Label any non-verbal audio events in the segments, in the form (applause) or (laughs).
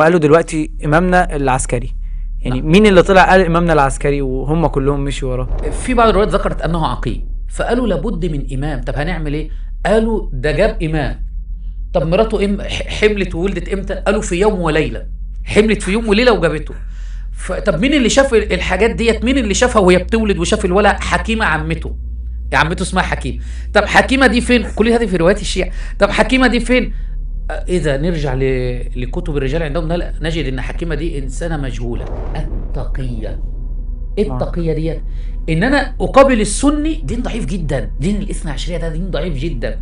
هم قالوا دلوقتي امامنا العسكري يعني نعم. مين اللي طلع قال امامنا العسكري وهم كلهم مشوا وراه في بعض الروايات ذكرت انه عقيم فقالوا لابد من امام طب هنعمل ايه قالوا ده جاب امام طب مراته إم حملت وولدت امتى قالوا في يوم وليله حملت في يوم وليله وجابته طب مين اللي شاف الحاجات ديت مين اللي شافها وهي بتولد وشاف الولد حكيمه عمته يعني عمته اسمها حكيم طب حكيمه دي فين كل هذه في روايات الشيعة طب حكيمه دي فين اذا نرجع لكتب الرجال عندهم نجد ان حكيمه دي انسانه مجهوله التقيه إيه آه. التقيه ديت ان انا اقابل السني دين ضعيف جدا دين الاثنى عشريه ده دين ضعيف جدا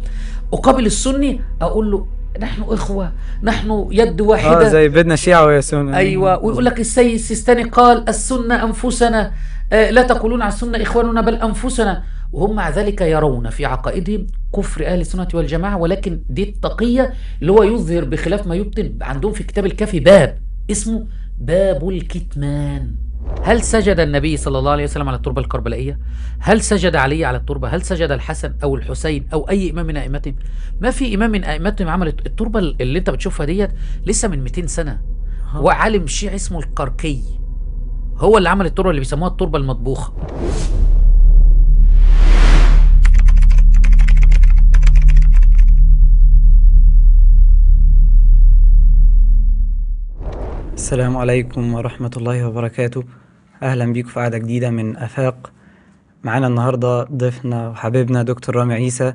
اقابل السني اقول له نحن اخوه نحن يد واحده اه زي بدنا شيعه ويا سنه ايوه ويقول لك السيد السيستاني قال السنه انفسنا آه لا تقولون على السنه اخواننا بل انفسنا وهم مع ذلك يرون في عقائدهم كفر أهل السنة والجماعة ولكن دي التقية اللي هو يظهر بخلاف ما يبطن عندهم في كتاب الكافي باب اسمه باب الكتمان هل سجد النبي صلى الله عليه وسلم على التربة الكربلائية؟ هل سجد علي على التربة؟ هل سجد الحسن أو الحسين أو أي إمام من أئمتهم؟ ما في إمام من أئمتهم عمل التربة اللي أنت بتشوفها ديت لسه من 200 سنة وعالم شيعي اسمه القرقي هو اللي عمل التربة اللي بيسموها التربة المطبوخة السلام عليكم ورحمة الله وبركاته أهلا بيكم في قعدة جديدة من أفاق معانا النهاردة ضيفنا وحبيبنا دكتور رامي عيسى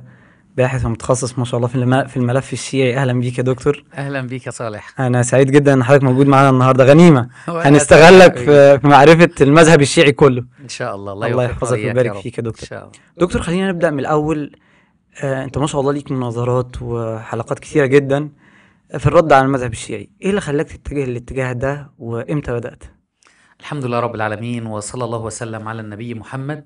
باحث ومتخصص ما شاء الله في في الملف الشيعي اهلا بيك يا دكتور اهلا بيك يا صالح انا سعيد جدا ان حضرتك موجود معانا النهارده غنيمه هنستغلك في معرفه المذهب الشيعي كله ان شاء الله الله, الله يحفظك ويبارك فيك يا دكتور إن شاء الله. دكتور خلينا نبدا من الاول آه انت ما شاء الله ليك مناظرات وحلقات كثيره جدا في الرد على المذهب الشيعي ايه اللي خلاك تتجه الاتجاه ده وامتى بدات الحمد لله رب العالمين وصلى الله وسلم على النبي محمد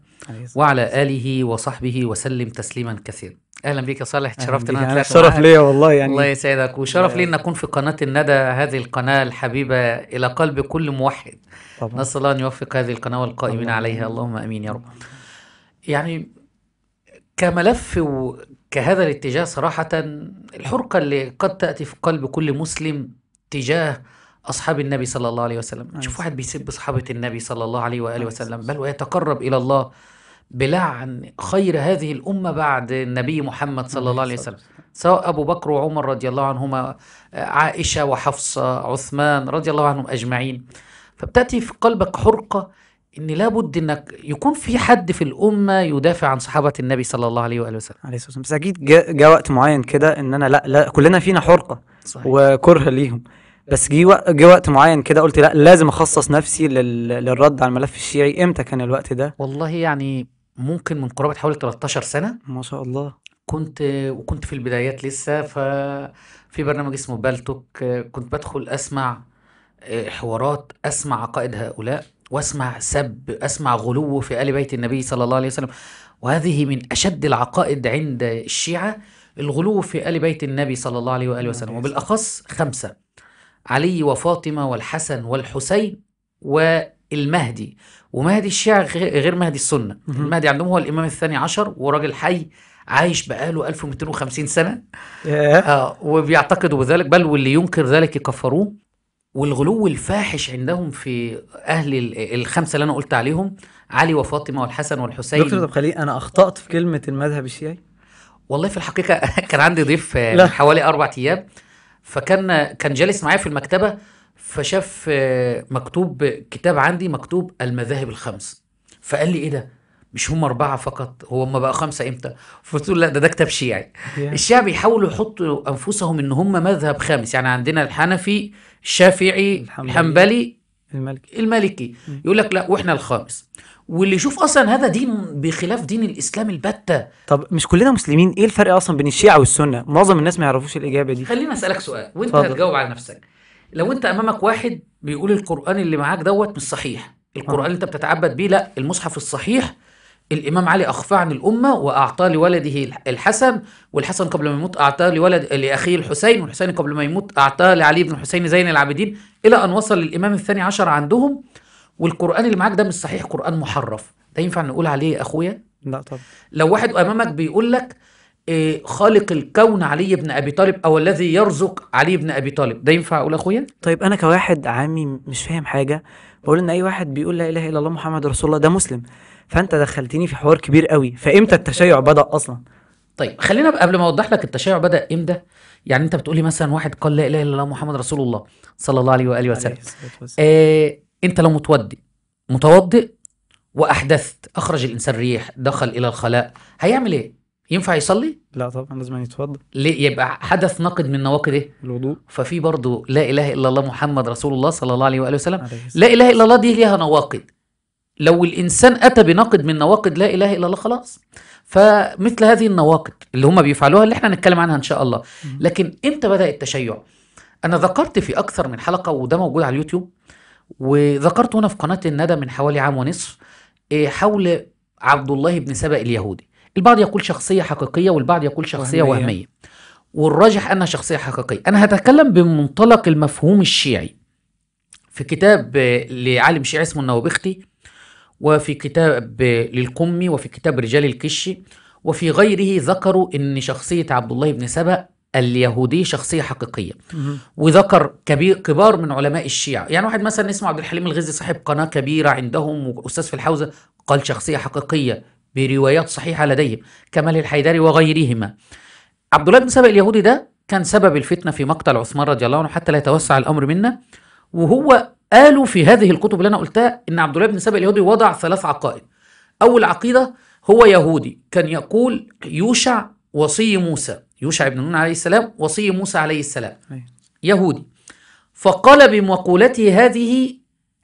وعلى اله وصحبه وسلم تسليما كثيرا اهلا بك يا صالح تشرفت ان انا طلعت شرف ليا والله يعني الله يسعدك وشرف لي ان اكون في قناه الندى هذه القناه الحبيبه الى قلب كل موحد طبعا. نسال الله ان يوفق هذه القناه والقائمين عليها اللهم امين يا رب يعني كملف كهذا الاتجاه صراحة الحرقة اللي قد تأتي في قلب كل مسلم تجاه أصحاب النبي صلى الله عليه وسلم تشوف نعم. واحد بيسب صحابة النبي صلى الله عليه وآله نعم. وسلم بل ويتقرب إلى الله بلعن خير هذه الأمة بعد النبي محمد صلى الله عليه وسلم سواء أبو بكر وعمر رضي الله عنهما عائشة وحفصة عثمان رضي الله عنهم أجمعين فبتأتي في قلبك حرقة ان لابد انك يكون في حد في الامه يدافع عن صحابه النبي صلى الله عليه واله وسلم عليه الصلاه والسلام بس اكيد جاء وقت معين كده ان انا لا لا كلنا فينا حرقه صحيح. وكره ليهم بس جه جه وقت معين كده قلت لا لازم اخصص نفسي للرد على الملف الشيعي امتى كان الوقت ده والله يعني ممكن من قرابه حوالي 13 سنه ما شاء الله كنت وكنت في البدايات لسه ففي برنامج اسمه بالتوك كنت بدخل اسمع آه، حوارات اسمع عقائد هؤلاء واسمع سب اسمع غلو في ال بيت النبي صلى الله عليه وسلم وهذه من اشد العقائد عند الشيعه الغلو في ال بيت النبي صلى الله عليه واله وسلم وبالاخص خمسه علي وفاطمه والحسن والحسين والمهدي ومهدي الشيعة غير مهدي السنة المهدي عندهم هو الإمام الثاني عشر وراجل حي عايش بقاله 1250 سنة آه وبيعتقدوا بذلك بل واللي ينكر ذلك يكفروه والغلو الفاحش عندهم في اهل الخمسه اللي انا قلت عليهم علي وفاطمه والحسن والحسين دكتور طب خليه انا اخطات في كلمه المذهب الشيعي والله في الحقيقه (laughs) كان عندي ضيف من حوالي اربع ايام فكان كان جالس معايا في المكتبه فشاف آه، مكتوب كتاب عندي مكتوب المذاهب الخمس فقال لي ايه ده مش هم أربعة فقط هو هم بقى خمسة إمتى فتقول لا ده ده كتاب شيعي الشيعة بيحاولوا يحطوا أنفسهم إن هم مذهب خامس يعني عندنا الحنفي الشافعي الحنبلي المالكي المالكي يقول لك لا واحنا الخامس واللي يشوف اصلا هذا دين بخلاف دين الاسلام البته طب مش كلنا مسلمين ايه الفرق اصلا بين الشيعه والسنه معظم الناس ما يعرفوش الاجابه دي خليني اسالك سؤال وانت فضل. هتجاوب على نفسك لو انت امامك واحد بيقول القران اللي معاك دوت مش صحيح القران أه. اللي انت بتتعبد بيه لا المصحف الصحيح الإمام علي أخفى عن الأمة وأعطى لولده الحسن والحسن قبل ما يموت أعطى لولد لأخيه الحسين والحسين قبل ما يموت أعطى لعلي بن حسين زين العابدين إلى أن وصل للإمام الثاني عشر عندهم والقرآن اللي معاك ده مش صحيح قرآن محرف ده ينفع نقول عليه يا أخويا؟ لا طبعا لو واحد أمامك بيقول لك إيه، خالق الكون علي بن ابي طالب او الذي يرزق علي بن ابي طالب ده ينفع اقول اخويا طيب انا كواحد عامي مش فاهم حاجه بقول ان اي واحد بيقول لا اله الا الله محمد رسول الله ده مسلم فانت دخلتني في حوار كبير قوي فامتى التشيع بدا اصلا طيب خلينا قبل ما اوضح لك التشيع بدا امتى يعني انت بتقولي مثلا واحد قال لا اله الا الله محمد رسول الله صلى الله عليه واله وسلم آه انت لو متوضئ متوضئ واحدثت اخرج الانسان ريح دخل الى الخلاء هيعمل ايه ينفع يصلي؟ لا طبعا لازم يتوضا ليه يبقى حدث ناقد من نواقض ايه؟ الوضوء ففي برضه لا اله الا الله محمد رسول الله صلى الله عليه واله وسلم لا اله الا الله دي ليها نواقض لو الانسان اتى بناقد من نواقض لا اله الا الله خلاص فمثل هذه النواقض اللي هم بيفعلوها اللي احنا هنتكلم عنها ان شاء الله لكن امتى بدا التشيع؟ انا ذكرت في اكثر من حلقه وده موجود على اليوتيوب وذكرت هنا في قناه الندى من حوالي عام ونصف إيه، حول عبد الله بن سبأ اليهودي البعض يقول شخصية حقيقية والبعض يقول شخصية وهمية, وهمية. والراجح أنها شخصية حقيقية أنا هتكلم بمنطلق المفهوم الشيعي في كتاب لعالم شيعي اسمه النوبختي وفي كتاب للقمي وفي كتاب رجال الكشي وفي غيره ذكروا ان شخصيه عبد الله بن سبأ اليهودي شخصيه حقيقيه وذكر كبير كبار من علماء الشيعه يعني واحد مثلا اسمه عبد الحليم الغزي صاحب قناه كبيره عندهم واستاذ في الحوزه قال شخصيه حقيقيه بروايات صحيحة لديهم كمال الحيدري وغيرهما عبد الله بن سبأ اليهودي ده كان سبب الفتنة في مقتل عثمان رضي الله عنه حتى لا يتوسع الأمر منا وهو قالوا في هذه الكتب اللي أنا قلتها إن عبد الله بن سبأ اليهودي وضع ثلاث عقائد أول عقيدة هو يهودي كان يقول يوشع وصي موسى يوشع بن نون عليه السلام وصي موسى عليه السلام أيوه. يهودي فقال بمقولته هذه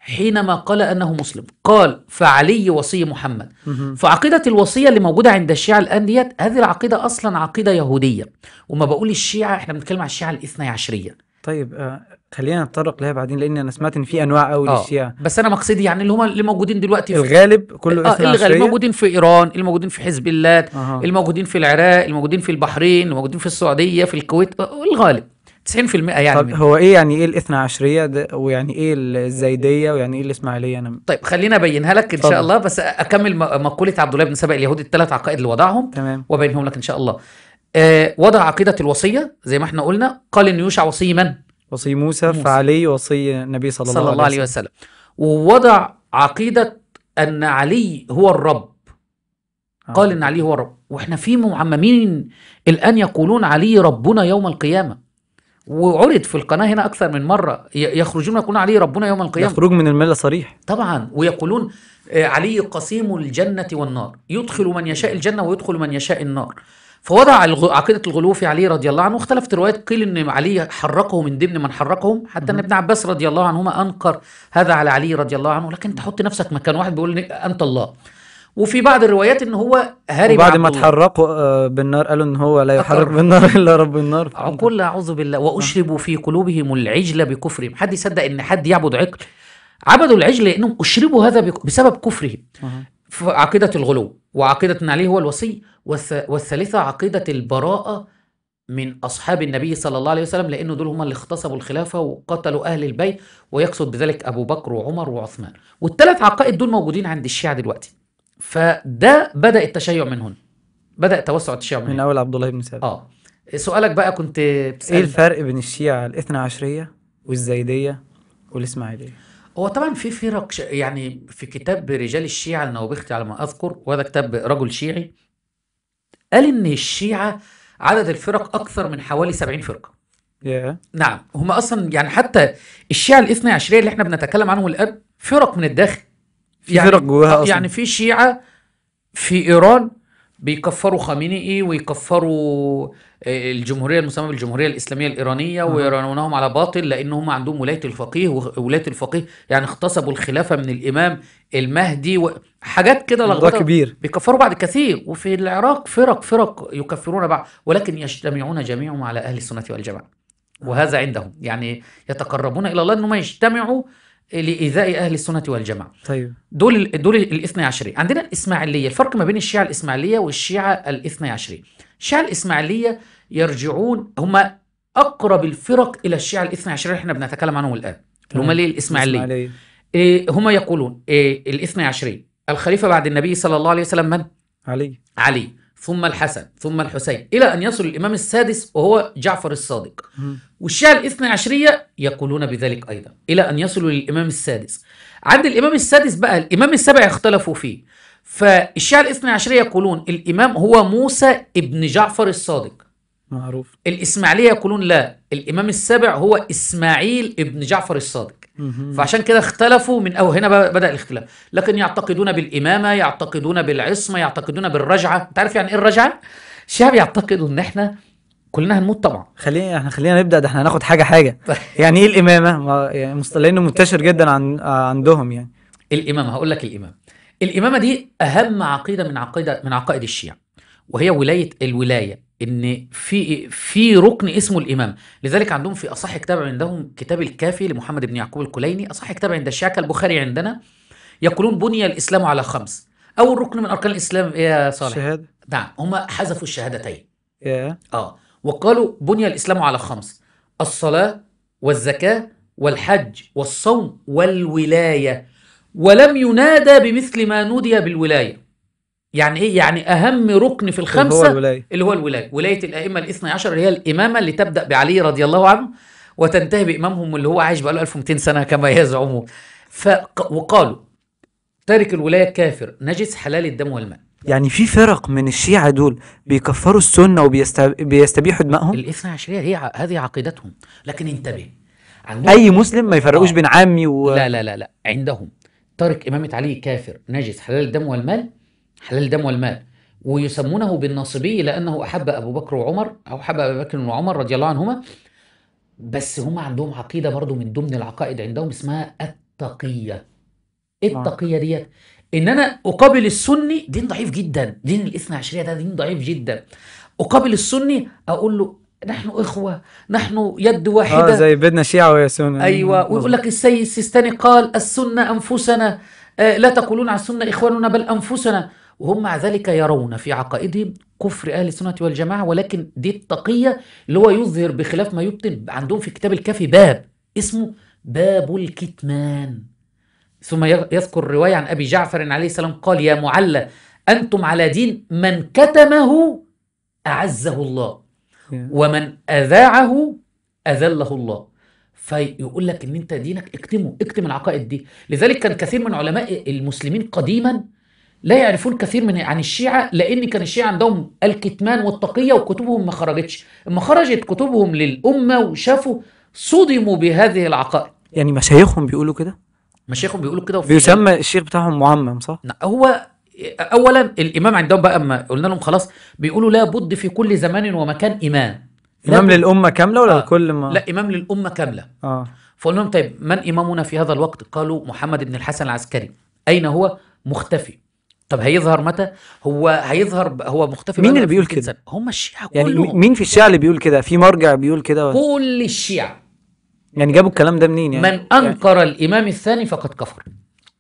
حينما قال انه مسلم قال فعلي وصي محمد فعقيده الوصيه اللي موجوده عند الشيعه الان ديت هذه العقيده اصلا عقيده يهوديه وما بقول الشيعه احنا بنتكلم عن الشيعه الاثني عشريه طيب آه خلينا نتطرق لها بعدين لان انا سمعت ان في انواع قوي آه، للشيعه بس انا مقصدي يعني اللي هم اللي موجودين دلوقتي في الغالب كله آه الغالب الموجودين في ايران الموجودين في حزب الله آه. الموجودين في العراق الموجودين في البحرين الموجودين في السعوديه في الكويت آه الغالب 90% يعني طب هو ايه يعني ايه الاثنى عشريه ده ويعني ايه الزيديه ويعني ايه الاسماعيليه انا طيب خلينا ابينها لك ان طبعا. شاء الله بس اكمل مقوله عبد الله بن سبأ اليهود الثلاث عقائد اللي وضعهم تمام وابينهم لك ان شاء الله آه وضع عقيده الوصيه زي ما احنا قلنا قال ان يوشع وصي من وصي موسى, موسى. فعلي وصي النبي صلى, صلى الله, عليه وسلم ووضع عقيده ان علي هو الرب آه. قال ان علي هو الرب واحنا في معممين الان يقولون علي ربنا يوم القيامه وعرض في القناه هنا اكثر من مره يخرجون يقولون عليه ربنا يوم القيامه يخرج من المله صريح طبعا ويقولون آه، علي قسيم الجنه والنار يدخل من يشاء الجنه ويدخل من يشاء النار فوضع عقيده الغلو في علي رضي الله عنه واختلفت الروايات قيل ان علي حركه من ضمن من حركهم حتى ان ابن عباس رضي الله عنهما انكر هذا على علي رضي الله عنه لكن تحط نفسك مكان واحد بيقول انت الله وفي بعض الروايات ان هو هارب بعد ما تحرقوا آه، بالنار قالوا ان هو لا يحرق بالنار الا رب النار عقول (laughs) اعوذ بالله واشربوا في قلوبهم العجل بكفرهم حد يصدق ان حد يعبد عقل عبدوا العجل لانهم اشربوا هذا بسبب كفرهم عقيده الغلو وعقيده ان عليه هو الوصي والثالثه عقيده البراءه من اصحاب النبي صلى الله عليه وسلم لانه دول هم اللي اغتصبوا الخلافه وقتلوا اهل البيت ويقصد بذلك ابو بكر وعمر وعثمان والثلاث عقائد دول موجودين عند الشيعه دلوقتي فده بدا التشيع من هنا بدا توسع التشيع من, من اول عبد الله بن سعد اه سؤالك بقى كنت ايه الفرق بين الشيعه الاثنا عشريه والزيديه والاسماعيليه هو طبعا في فرق ش... يعني في كتاب رجال الشيعه النوبختي على ما اذكر وهذا كتاب رجل شيعي قال ان الشيعه عدد الفرق اكثر من حوالي 70 فرقه yeah. نعم هم اصلا يعني حتى الشيعه الاثني عشريه اللي احنا بنتكلم عنهم الاب فرق من الداخل في يعني فرق جواها آه، أصلا. يعني في شيعة في إيران بيكفروا خامنئي ويكفروا آه، الجمهوريه المسمى بالجمهوريه الاسلاميه الايرانيه ويرونهم على باطل لان هم عندهم ولايه الفقيه وولايه الفقيه يعني اغتصبوا الخلافه من الامام المهدي وحاجات كده لخبطه كبير بيكفروا بعد كثير وفي العراق فرق فرق يكفرون بعض ولكن يجتمعون جميعهم على اهل السنه والجماعه وهذا عندهم يعني يتقربون الى الله انهم يجتمعوا لايذاء اهل السنه والجماعه طيب دول دول الاثني عشريه عندنا الاسماعيليه الفرق ما بين الشيعه الاسماعيليه والشيعه الاثني عشريه الشيعه الاسماعيليه يرجعون هم اقرب الفرق الى الشيعه الاثني عشريه اللي احنا بنتكلم عنهم الان طيب. هم ليه الاسماعيليه إيه هم يقولون إيه الاثني عشريه الخليفه بعد النبي صلى الله عليه وسلم من علي علي ثم الحسن ثم الحسين إلى أن يصل الإمام السادس وهو جعفر الصادق والشيعة الاثنى عشرية يقولون بذلك أيضا إلى أن يصلوا للإمام السادس عند الإمام السادس بقى الإمام السابع اختلفوا فيه فالشيعة الاثنى عشرية يقولون الإمام هو موسى ابن جعفر الصادق معروف الإسماعيلية يقولون لا الإمام السابع هو إسماعيل ابن جعفر الصادق فعشان كده اختلفوا من او هنا بدا الاختلاف لكن يعتقدون بالامامه يعتقدون بالعصمه يعتقدون بالرجعه انت عارف يعني ايه الرجعه الشعب يعتقد ان احنا كلنا هنموت طبعا خلينا احنا خلينا نبدا ده احنا هناخد حاجه حاجه (laughs) يعني ايه الامامه يعني لانه منتشر جدا عن عندهم يعني الامامه هقول لك الامامه الامامه دي اهم عقيده من عقيده من عقائد الشيعه وهي ولايه الولايه ان في في ركن اسمه الامامه لذلك عندهم في اصح كتاب عندهم كتاب الكافي لمحمد بن يعقوب الكليني اصح كتاب عند الشيعه البخاري عندنا يقولون بني الاسلام على خمس اول ركن من اركان الاسلام يا صالح شهاده نعم هم حذفوا الشهادتين yeah. اه وقالوا بني الاسلام على خمس الصلاه والزكاه والحج والصوم والولايه ولم ينادى بمثل ما نودي بالولايه يعني ايه يعني اهم ركن في الخمسه اللي هو الولايه اللي هو الولايه ولايه الائمه الاثني عشر اللي هي الامامه اللي تبدا بعلي رضي الله عنه وتنتهي بامامهم اللي هو عايش بقاله 1200 سنه كما يزعمون ف وقالوا تارك الولايه كافر نجس حلال الدم والماء يعني في فرق من الشيعة دول بيكفروا السنة وبيستبيحوا دمائهم؟ الاثنى عشرية هي هذه عقيدتهم لكن انتبه أي مسلم ما يفرقوش آه. بين عامي و لا لا لا لا عندهم تارك إمامة علي كافر نجس حلال الدم والمال حلال الدم والمال ويسمونه بالناصبي لأنه أحب أبو بكر وعمر أو أحب أبو بكر وعمر رضي الله عنهما بس هم عندهم عقيدة برضو من ضمن العقائد عندهم اسمها التقية ايه آه. التقية ديت إن أنا أقابل السني دين ضعيف جدا دين الاثنى عشرية ده دين ضعيف جدا أقابل السني أقول له نحن إخوة نحن يد واحدة اه زي بدنا شيعة ويا سنة أيوة ويقول لك السيد السيستاني قال السنة أنفسنا آه لا تقولون على السنة إخواننا بل أنفسنا وهم مع ذلك يرون في عقائدهم كفر أهل السنة والجماعة ولكن دي التقية اللي هو يظهر بخلاف ما يبطن عندهم في كتاب الكافي باب اسمه باب الكتمان ثم يذكر رواية عن أبي جعفر عليه السلام قال يا معلى أنتم على دين من كتمه أعزه الله ومن أذاعه أذله الله فيقول لك ان انت دينك اكتمه اكتم العقائد دي لذلك كان كثير من علماء المسلمين قديما لا يعرفون كثير من عن الشيعة لأن كان الشيعة عندهم الكتمان والتقية وكتبهم ما خرجتش اما خرجت كتبهم للأمة وشافوا صدموا بهذه العقائد يعني مشايخهم بيقولوا كده مشايخهم بيقولوا كده بيسمى الشيخ بتاعهم معمم صح نعم، هو اولا الامام عندهم بقى اما قلنا لهم خلاص بيقولوا لا بد في كل زمان ومكان امام امام للامه كامله ولا آه. كل ما لا امام للامه كامله اه فقلنا لهم طيب من امامنا في هذا الوقت قالوا محمد بن الحسن العسكري اين هو مختفي طب هيظهر متى؟ هو هيظهر هو مختفي مين اللي بيقول كده؟ هم الشيعة يعني كلهم يعني مين في الشيعة اللي بيقول كده؟ في مرجع بيقول كده كل الشيعة يعني جابوا الكلام ده منين يعني؟ من يعني أنكر يعني. الإمام الثاني فقد كفر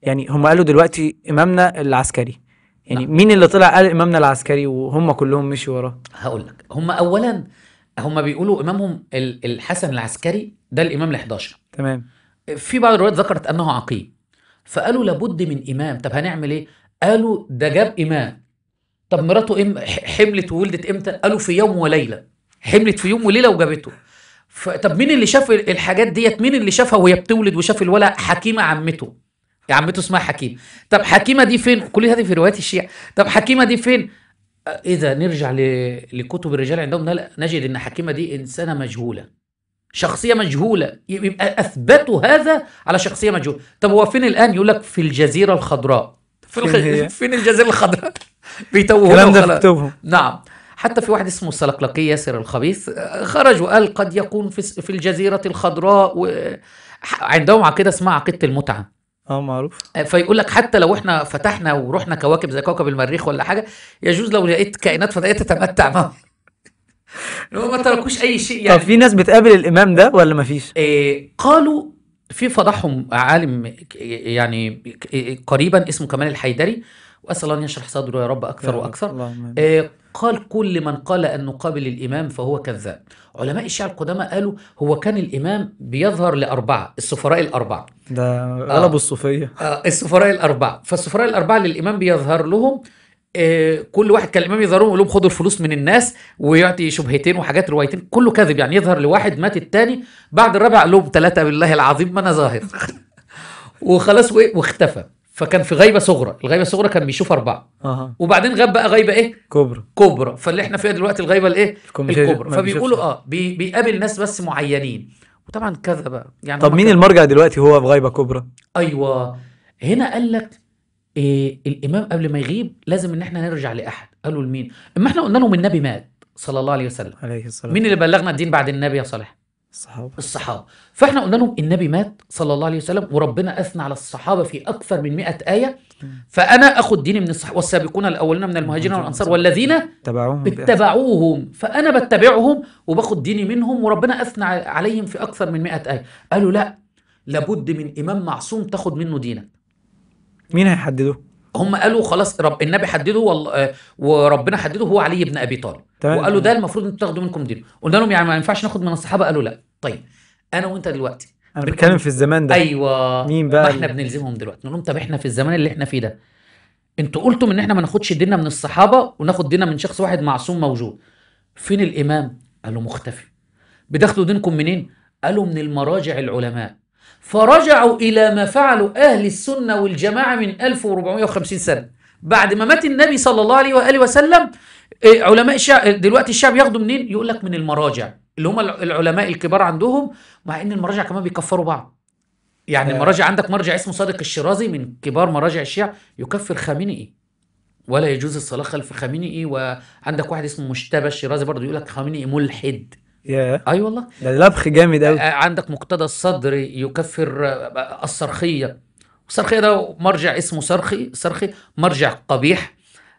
يعني هم قالوا دلوقتي إمامنا العسكري يعني نعم. مين اللي طلع قال إمامنا العسكري وهم كلهم مشوا وراه؟ هقول لك هم أولا هم بيقولوا إمامهم الحسن العسكري ده الإمام ال11 تمام في بعض الروايات ذكرت أنه عقيم فقالوا لابد من إمام طب هنعمل إيه؟ قالوا ده جاب إمام طب مراته إم حملت وولدت إمتى؟ قالوا في يوم وليلة حملت في يوم وليلة وجابته طب مين اللي شاف الحاجات ديت مين اللي شافها وهي بتولد وشاف الولد حكيمه عمته يا يعني عمته اسمها حكيم طب حكيمه دي فين كل هذه في روايات الشيعة طب حكيمه دي فين آه، اذا نرجع ل... لكتب الرجال عندهم نجد ان حكيمه دي انسانه مجهوله شخصيه مجهوله يبقى اثبتوا هذا على شخصيه مجهوله طب هو فين الان يقول لك في الجزيره الخضراء في الخ... فين الجزيره الخضراء (laughs) بيتوهونا الكلام ده كتبهم نعم حتى في واحد اسمه السلقلقي ياسر الخبيث خرج وقال قد يكون في, في الجزيره الخضراء و... عندهم عقيده اسمها عقيده المتعه اه معروف آه، فيقول لك حتى لو احنا فتحنا ورحنا كواكب زي كوكب المريخ ولا حاجه يجوز لو لقيت كائنات فضائيه تتمتع معاهم هو (laughs) ما تركوش اي شيء يعني طب في ناس بتقابل الامام ده ولا ما فيش؟ إيه قالوا في فضحهم عالم يعني قريبا اسمه كمال الحيدري واسال الله ان يشرح صدره يا رب اكثر يا واكثر آه، قال كل من قال ان نقابل الامام فهو كذاب علماء الشيعه القدامى قالوا هو كان الامام بيظهر لاربعه السفراء الاربعه ده آه. قلبوا آه الصوفيه آه السفراء الاربعه فالسفراء الاربعه اللي الامام بيظهر لهم آه، كل واحد كان الامام يظهرهم يقول لهم خدوا الفلوس من الناس ويعطي شبهتين وحاجات روايتين كله كذب يعني يظهر لواحد مات الثاني بعد الرابع قال لهم ثلاثه بالله العظيم ما انا ظاهر (laughs) وخلاص وايه واختفى فكان في غيبه صغرى الغيبه الصغرى كان بيشوف اربعه أه. وبعدين غاب بقى غيبه ايه كبرى كبرى فاللي احنا فيها دلوقتي الغيبه الايه الكبرى فبيقولوا اه بي بيقابل ناس بس معينين وطبعا كذا بقى يعني طب مين المرجع دلوقتي هو في غيبه كبرى ايوه هنا قال لك إيه الامام قبل ما يغيب لازم ان احنا نرجع لاحد قالوا لمين اما احنا قلنا لهم النبي مات صلى الله عليه وسلم عليه الصلاه مين اللي بلغنا الدين بعد النبي يا صالح الصحابه الصحابه فاحنا قلنا لهم النبي مات صلى الله عليه وسلم وربنا اثنى على الصحابه في اكثر من 100 ايه فانا اخد ديني من الصحابه والسابقون الاولين من المهاجرين والانصار والذين تبعوهم اتبعوهم فانا بتبعهم وباخد ديني منهم وربنا اثنى عليهم في اكثر من 100 ايه قالوا لا لابد من امام معصوم تاخد منه دينك مين هيحدده؟ هم قالوا خلاص رب النبي حدده آه، وربنا حدده هو علي بن ابي طالب تمام. وقالوا ده المفروض انتوا تاخدوا منكم دينه قلنا لهم يعني ما ينفعش ناخد من الصحابه قالوا لا طيب انا وانت دلوقتي انا بتكلم في الزمان ده ايوه مين بقى احنا بنلزمهم دلوقتي نقول لهم طب احنا في الزمان اللي احنا فيه ده انتوا قلتم ان احنا ما ناخدش ديننا من الصحابه وناخد ديننا من شخص واحد معصوم موجود فين الامام قالوا مختفي بتاخدوا دينكم منين قالوا من المراجع العلماء فرجعوا إلى ما فعلوا أهل السنة والجماعة من 1450 سنة بعد ما مات النبي صلى الله عليه وآله وسلم إيه، علماء الشعب دلوقتي الشعب ياخدوا منين؟ يقول لك من المراجع اللي هم العلماء الكبار عندهم مع ان المراجع كمان بيكفروا بعض يعني آه. المراجع عندك مرجع اسمه صادق الشيرازي من كبار مراجع الشيعة يكفر خامنئي ولا يجوز الصلاة خلف خامنئي وعندك واحد اسمه مشتبه الشيرازي برضه يقول لك خامنئي ملحد ياه اي والله ده لبخ جامد قوي آه، آه، عندك مقتدى الصدر يكفر آه، الصرخيه الصرخيه ده مرجع اسمه صرخي صرخي مرجع قبيح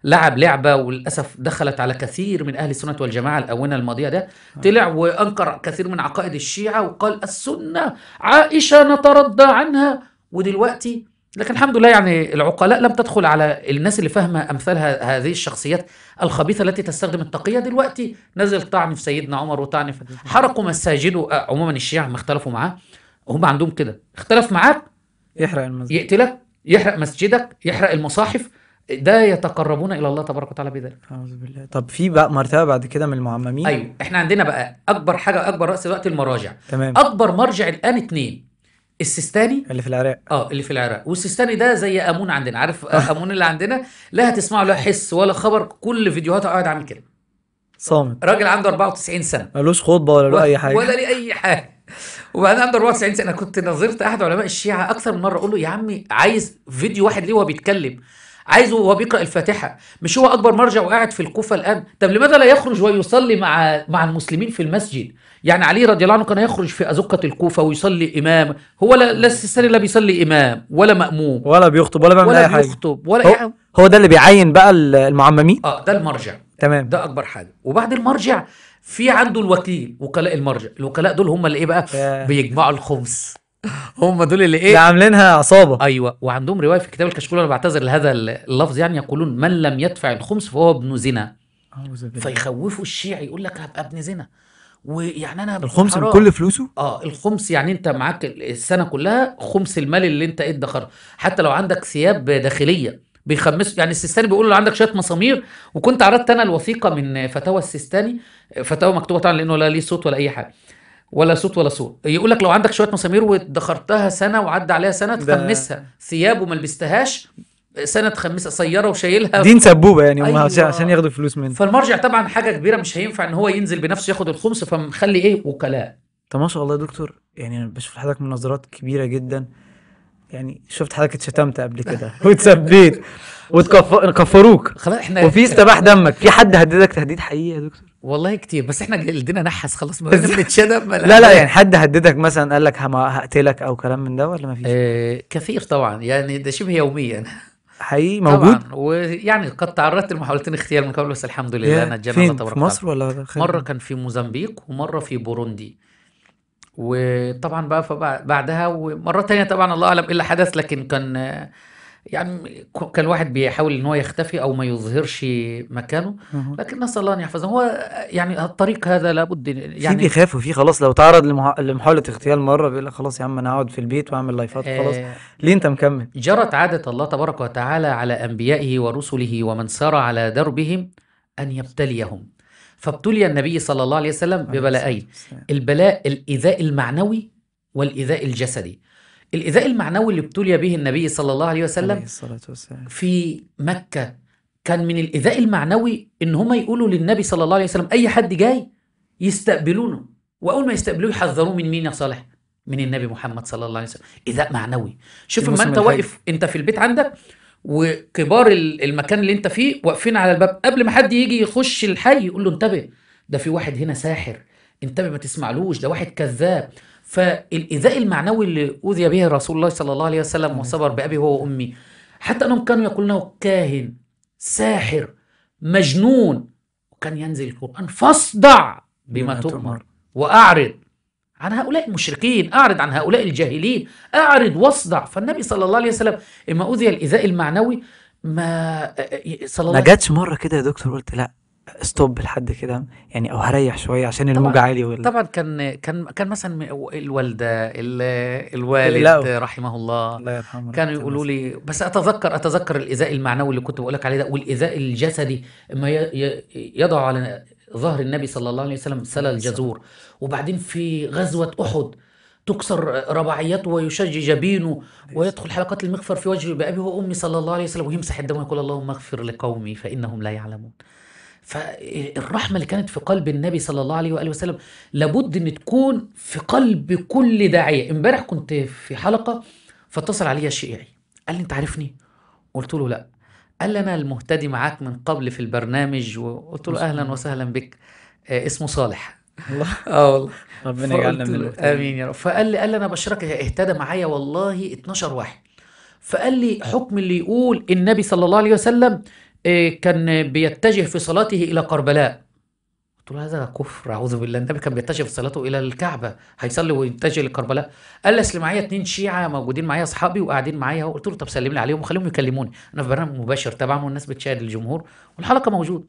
لعب لعبه وللاسف دخلت على كثير من اهل السنه والجماعه الاونه الماضيه ده طلع وانكر كثير من عقائد الشيعه وقال السنه عائشه نترضى عنها ودلوقتي لكن الحمد لله يعني العقلاء لم تدخل على الناس اللي فاهمه امثال هذه الشخصيات الخبيثه التي تستخدم التقيه دلوقتي نزل طعن في سيدنا عمر وطعن في حرقوا مساجده آه، عموما الشيعه ما اختلفوا معاه هم عندهم كده اختلف معاك يحرق المسجد يقتلك يحرق مسجدك يحرق المصاحف ده يتقربون الى الله تبارك وتعالى بذلك اعوذ بالله طب في بقى مرتبه بعد كده من المعممين ايوه احنا عندنا بقى اكبر حاجه اكبر راس دلوقتي المراجع تمام اكبر مرجع الان اثنين السيستاني اللي في العراق اه اللي في العراق والسيستاني ده زي امون عندنا عارف آه، آه. امون اللي عندنا لا هتسمعه لا حس ولا خبر كل فيديوهاته قاعد عامل كده صامت راجل عنده 94 سنه ملوش خطبه ولا له اي حاجه ولا ليه اي حاجه وبعدين عنده 94 سنه كنت نظرت احد علماء الشيعه اكثر من مره اقول له يا عمي عايز فيديو واحد ليه وهو بيتكلم عايزه وهو بيقرا الفاتحه مش هو اكبر مرجع وقاعد في الكوفه الان طب لماذا لا يخرج ويصلي مع مع المسلمين في المسجد يعني علي رضي الله عنه كان يخرج في أزقة الكوفة ويصلي إمام هو لا لا لا بيصلي إمام ولا مأموم ولا بيخطب ولا بيعمل ولا أي حاجة بيخطب ولا هو, هو ده اللي بيعين بقى المعممين اه ده المرجع تمام ده أكبر حاجة وبعد المرجع في عنده الوكيل وكلاء المرجع الوكلاء دول هم اللي ايه بقى بيجمعوا الخبز هم دول اللي ايه اللي عاملينها عصابه ايوه وعندهم روايه في كتاب الكشكول انا بعتذر لهذا اللفظ يعني يقولون من لم يدفع الخمس فهو ابن زنا فيخوفوا الشيعي يقول لك هبقى ابن زنا ويعني انا الخمس من بكل فلوسه اه الخمس يعني انت معاك السنه كلها خمس المال اللي انت إيه ادخر حتى لو عندك ثياب داخليه بيخمسوا يعني السيستاني بيقول له عندك شويه مسامير وكنت عرضت انا الوثيقه من فتاوى السيستاني فتاوى مكتوبه طبعا لانه لا ليه صوت ولا اي حاجه ولا صوت ولا صوت يقول لك لو عندك شويه مسامير وادخرتها سنه وعدى عليها سنه تخمسها ثياب وما لبستهاش سنه خميسه سياره وشايلها دين سبوبه يعني أيوة. عشان ياخدوا فلوس منه فالمرجع طبعا حاجه كبيره مش هينفع ان هو ينزل بنفسه ياخد الخمس فمخلي ايه وكلاء طب ما شاء الله يا دكتور يعني انا بشوف لحضرتك مناظرات كبيره جدا يعني شفت حضرتك اتشتمت قبل كده (laughs) واتسبيت وتكفروك خلاص احنا وفي استباح دمك في حد هددك تهديد حقيقي يا دكتور والله كتير بس احنا جلدنا نحس خلاص ما (laughs) بنتشدم لا لا يعني حد هددك مثلا قال لك هقتلك او كلام من ده ولا ما فيش؟ آه كثير طبعا يعني ده شبه يوميا حقيقي موجود طبعا ويعني قد تعرضت لمحاولتين اغتيال من قبل بس الحمد لله انا الجنه فين؟ في مصر ولا خير. مره كان في موزمبيق ومره في بوروندي وطبعا بقى فبعدها ومره تانية طبعا الله اعلم ايه اللي حدث لكن كان يعني كان الواحد بيحاول ان هو يختفي او ما يظهرش مكانه لكن نسال الله ان يحفظه هو يعني الطريق هذا لابد يعني في بيخاف وفي خلاص لو تعرض لمحاوله اغتيال مره بيقول لك خلاص يا عم انا هقعد في البيت واعمل لايفات خلاص آه، ليه انت مكمل؟ جرت عاده الله تبارك وتعالى على انبيائه ورسله ومن سار على دربهم ان يبتليهم فابتلي النبي صلى الله عليه وسلم ببلائين البلاء الايذاء المعنوي والايذاء الجسدي الإيذاء المعنوي اللي ابتلي به النبي صلى الله عليه وسلم عليه الصلاة والسلام في مكة كان من الإيذاء المعنوي إن هما يقولوا للنبي صلى الله عليه وسلم أي حد جاي يستقبلونه وأول ما يستقبلوه يحذروه من مين يا صالح؟ من النبي محمد صلى الله عليه وسلم إيذاء معنوي شوف ما أنت واقف أنت في البيت عندك وكبار المكان اللي أنت فيه واقفين على الباب قبل ما حد يجي يخش الحي يقول له انتبه ده في واحد هنا ساحر انتبه ما تسمعلوش ده واحد كذاب فالإيذاء المعنوي اللي أوذي به رسول الله صلى الله عليه وسلم وصبر بأبي هو وأمي حتى أنهم كانوا يقولون كاهن ساحر مجنون وكان ينزل القرآن فاصدع بما تؤمر وأعرض عن هؤلاء المشركين أعرض عن هؤلاء الجاهلين أعرض واصدع فالنبي صلى الله عليه وسلم إما أوذي الإيذاء المعنوي ما إيه، صلى الله ما جاتش مرة كده يا دكتور قلت لا ستوب لحد كده يعني او هريح شويه عشان الموج عالي وال... طبعا كان كان كان مثلا الوالده الوالد لا. رحمه الله, الله يرحمه كانوا يقولوا لي بس اتذكر اتذكر الايذاء المعنوي اللي كنت بقول لك عليه ده والايذاء الجسدي ما يضع على ظهر النبي صلى الله عليه وسلم سلى الجزور وبعدين في غزوه احد تكسر رباعيته ويشج جبينه أيوة. ويدخل حلقات المغفر في وجه بأبي وأمي صلى الله عليه وسلم ويمسح الدم ويقول اللهم اغفر لقومي فإنهم لا يعلمون فالرحمه اللي كانت في قلب النبي صلى الله عليه واله وسلم لابد ان تكون في قلب كل داعيه امبارح كنت في حلقه فاتصل عليا الشيعي قال لي انت عارفني قلت له لا قال لي انا المهتدي معاك من قبل في البرنامج وقلت له اهلا وسهلا بك آه اسمه صالح الله (laughs) اه والله ربنا يجعلنا من المهتدين امين يا رب فقال لي قال لي انا بشرك اهتدى معايا والله 12 واحد فقال لي حكم اللي يقول النبي صلى الله عليه وسلم إيه، كان بيتجه في صلاته الى كربلاء قلت له هذا كفر اعوذ بالله النبي كان بيتجه في صلاته الى الكعبه هيصلي ويتجه لكربلاء قال لي اصل معايا اتنين شيعه موجودين معايا اصحابي وقاعدين معايا قلت له طب سلم لي عليهم وخليهم يكلموني انا في برنامج مباشر تبعهم والناس بتشاهد الجمهور والحلقه موجوده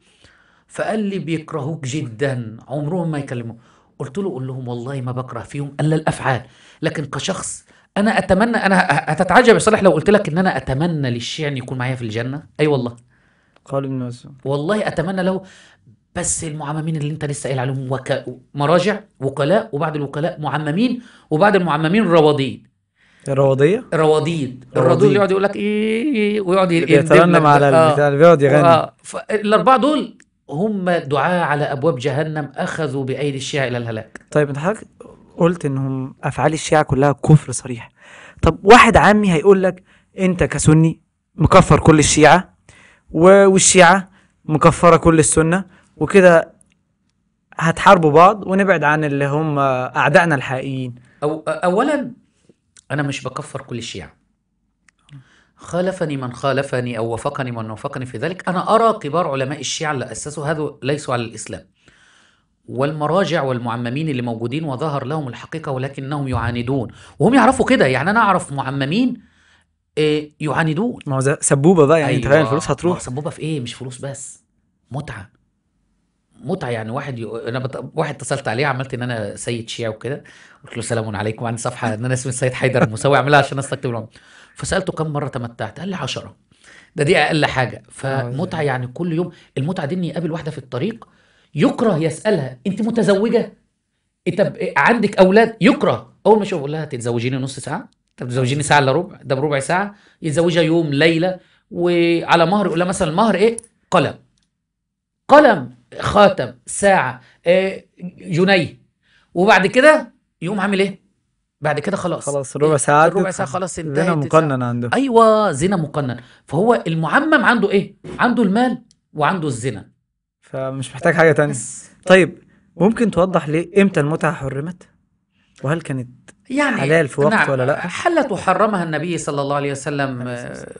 فقال لي بيكرهوك جدا عمرهم ما يكلموك قلت له قول لهم والله ما بكره فيهم الا الافعال لكن كشخص انا اتمنى انا هتتعجب يا صالح لو قلت لك ان انا اتمنى للشيعة ان يكون معايا في الجنه اي أيوة والله قال ابن مسعود والله اتمنى لو بس المعممين اللي انت لسه قايل عليهم وك... مراجع وكلاء وبعد الوكلاء معممين وبعد المعممين روادين الروضيه الرواديد اللي يقعد يقول لك ايه, إيه،, إيه، ويقعد يترنم على البتاع اللي بيقعد يغني آه. فالاربعه دول هم دعاة على ابواب جهنم اخذوا بايدي الشيعة الى الهلاك طيب انت حضرتك قلت انهم افعال الشيعة كلها كفر صريح طب واحد عامي هيقول لك انت كسني مكفر كل الشيعة والشيعة مكفرة كل السنة وكده هتحاربوا بعض ونبعد عن اللي هم أعدائنا الحقيقيين أو أولا أنا مش بكفر كل الشيعة خالفني من خالفني أو وافقني من وافقني في ذلك أنا أرى كبار علماء الشيعة اللي أسسوا هذا ليسوا على الإسلام والمراجع والمعممين اللي موجودين وظهر لهم الحقيقة ولكنهم يعاندون وهم يعرفوا كده يعني أنا أعرف معممين يعاندون إيه، ما هو سبوبه بقى يعني أيوة. انت فاهم أيوة. الفلوس هتروح سبوبه في ايه مش فلوس بس متعه متعه يعني واحد يو... انا بط... واحد اتصلت عليه عملت ان انا سيد شيعي وكده قلت له سلام عليكم عندي صفحه ان انا اسمي السيد حيدر المساوي اعملها عشان استكتب لهم فسالته كم مره تمتعت قال لي 10 ده دي اقل حاجه فمتعه آه. يعني كل يوم المتعه دي اني اقابل واحده في الطريق يكره يسالها انت متزوجه انت إيه، إيه، عندك اولاد يكره اول ما اشوف اقول لها تتزوجيني نص ساعه طب تزوجيني ساعه الا ربع ده بربع ساعه يتزوجها يوم ليله وعلى مهر يقول لها مثلا المهر ايه قلم قلم خاتم ساعه إيه جنيه وبعد كده يقوم عامل ايه بعد كده خلاص خلاص ربع ساعه ربع ساعه خلاص انتهت زنا مقنن عنده ايوه زنا مقنن فهو المعمم عنده ايه عنده المال وعنده الزنا فمش محتاج حاجه تانية طيب ممكن توضح ليه امتى المتعه حرمت وهل كانت يعني حلال في وقت نعم ولا لا؟ حلت وحرمها النبي صلى الله عليه وسلم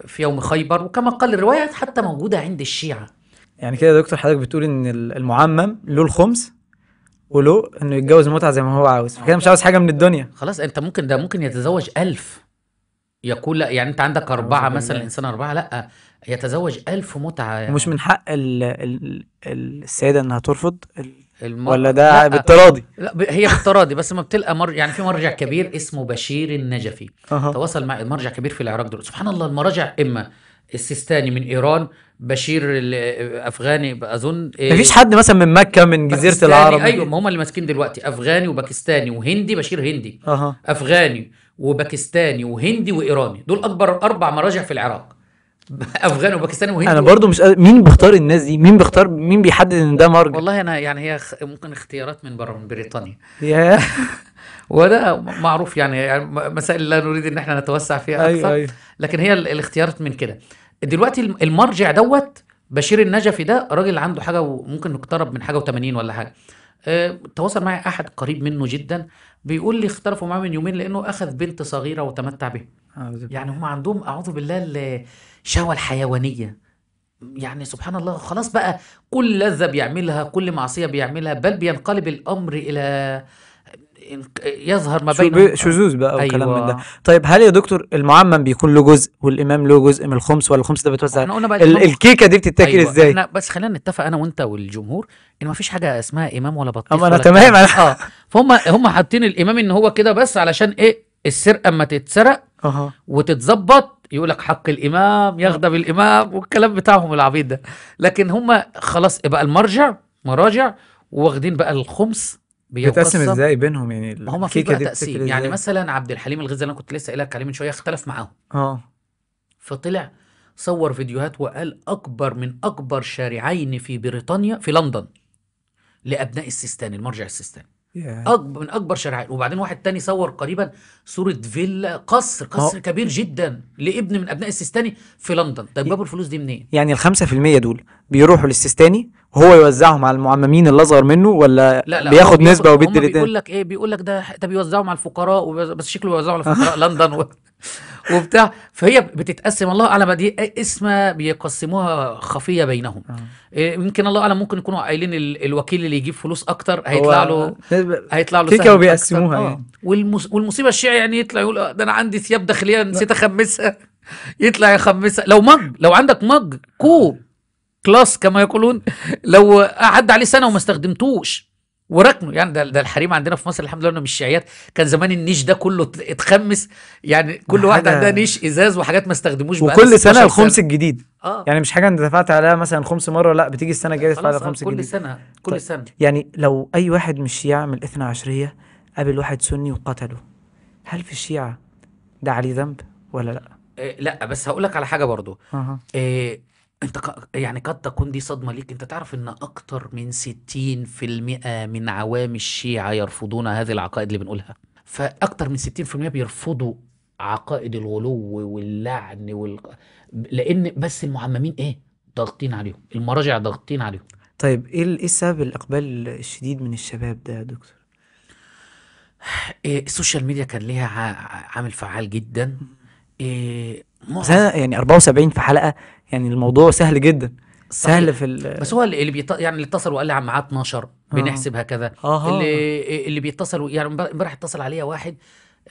في يوم خيبر وكما قال الروايات حتى موجودة عند الشيعة يعني كده يا دكتور حضرتك بتقول ان المعمم له الخمس وله انه يتجوز متعة زي ما هو عاوز فكده مش عاوز حاجة من الدنيا خلاص انت ممكن ده ممكن يتزوج ألف يقول لا يعني انت عندك أربعة مثلا الإنسان أربعة لا يتزوج ألف متعة يعني. مش من حق ال السيدة انها ترفض المر... ولا ده لا بالتراضي لا هي بالتراضي بس ما بتلقى مر... يعني في مرجع كبير اسمه بشير النجفي أه. تواصل مع مرجع كبير في العراق دلوقتي سبحان الله المراجع اما السيستاني من ايران بشير الافغاني اظن إيه، مفيش حد مثلا من مكه من جزيره العرب ايوه ما هم اللي ماسكين دلوقتي افغاني وباكستاني وهندي بشير هندي أه. افغاني وباكستاني وهندي وايراني دول اكبر اربع مراجع في العراق (laughs) افغان وباكستاني وهندي انا برضو مش مين بيختار الناس دي مين بيختار مين بيحدد ان ده مرجع والله انا يعني هي ممكن اختيارات من بره من بريطانيا (laughs) وده معروف يعني, يعني مسائل لا نريد ان احنا نتوسع فيها أيوة، اكثر أيوة أيوة. لكن هي الاختيارات من كده دلوقتي المرجع دوت بشير النجفي ده راجل عنده حاجه وممكن اقترب من حاجه و80 ولا حاجه أه تواصل معي احد قريب منه جدا بيقول لي اختلفوا معاه من يومين لانه اخذ بنت صغيره وتمتع بها يعني هم عندهم اعوذ بالله شهوة الحيوانية يعني سبحان الله خلاص بقى كل لذة بيعملها كل معصية بيعملها بل بينقلب الأمر إلى يظهر ما بين شذوذ بقى أيوة. وكلام من ده طيب هل يا دكتور المعمم بيكون له جزء والامام له جزء من الخمس ولا الخمس ده بيتوزع ال الكيكه دي بتتاكل أيوة. ازاي احنا بس خلينا نتفق انا وانت والجمهور ان ما فيش حاجه اسمها امام ولا بطيخ اما انا تمام (laughs) اه فهم هم حاطين الامام ان هو كده بس علشان ايه السرقه اما تتسرق أه. وتتظبط يقول لك حق الامام يغضب الامام والكلام بتاعهم العبيط ده لكن هم خلاص بقى المرجع مراجع واخدين بقى الخمس بيتقسم ازاي بينهم يعني هم في بقى تقسيم يعني مثلا عبد الحليم الغزالي اللي انا كنت لسه قايلك عليه من شويه اختلف معاهم اه فطلع صور فيديوهات وقال اكبر من اكبر شارعين في بريطانيا في لندن لابناء السيستاني المرجع السيستاني أكبر من أكبر شارع وبعدين واحد تاني صور قريبا صورة فيلا قصر قصر آه. كبير جدا لابن من أبناء السيستاني في لندن طيب جابوا الفلوس دي منين؟ يعني الخمسة في المية دول بيروحوا للسيستاني وهو يوزعهم على المعممين اللي اصغر منه ولا لا لا بياخد نسبه وبيدي بيقول لك ايه بيقول لك ده ده بيوزعهم على الفقراء بس شكله بيوزعهم على الفقراء (laughs) لندن و... وبتاع فهي بتتقسم الله اعلم دي إيه، إيه اسمها بيقسموها خفيه بينهم آه. إيه، يمكن الله اعلم ممكن يكونوا قايلين الوكيل اللي يجيب فلوس اكتر هيطلع له (laughs) هيطلع له كيكه وبيقسموها آه. يعني. والمصيبه الشيعي يعني يطلع يقول آه، ده انا عندي ثياب داخليه نسيت اخمسها (laughs) يطلع يخمسها لو مج لو عندك مج كوب كلاس كما يقولون لو قعد عليه سنه وما استخدمتوش وركنوا يعني ده, ده الحريم عندنا في مصر الحمد لله انه مش شيعيات كان زمان النيش ده كله اتخمس يعني كل واحد عندها نيش ازاز وحاجات ما استخدموش بقى وكل سنه الخمس الجديد آه. يعني مش حاجه انت دفعت عليها مثلا خمس مره لا بتيجي السنه الجايه تدفع عليها آه، خمس كل جديد. سنه طيب، كل طيب. سنه يعني لو اي واحد من الشيعه من الاثنى عشريه قابل واحد سني وقتله هل في الشيعه ده عليه ذنب ولا لا؟ إيه لا بس هقول لك على حاجه برضه أه. إيه أنت يعني قد تكون دي صدمة ليك، أنت تعرف إن أكتر من 60% من عوام الشيعة يرفضون هذه العقائد اللي بنقولها، فأكتر من 60% بيرفضوا عقائد الغلو واللعن وال... لأن بس المعممين إيه؟ ضاغطين عليهم، المراجع ضاغطين عليهم. طيب إيه إيه سبب الإقبال الشديد من الشباب ده يا دكتور؟ إيه السوشيال ميديا كان ليها عامل فعال جدا. إيه بس انا يعني 74 في حلقه يعني الموضوع سهل جدا سهل في ال بس هو اللي بيط... يعني اللي اتصل وقال لي عم معاه 12 بنحسب هكذا آه. اللي اللي بيتصل يعني امبارح اتصل عليا واحد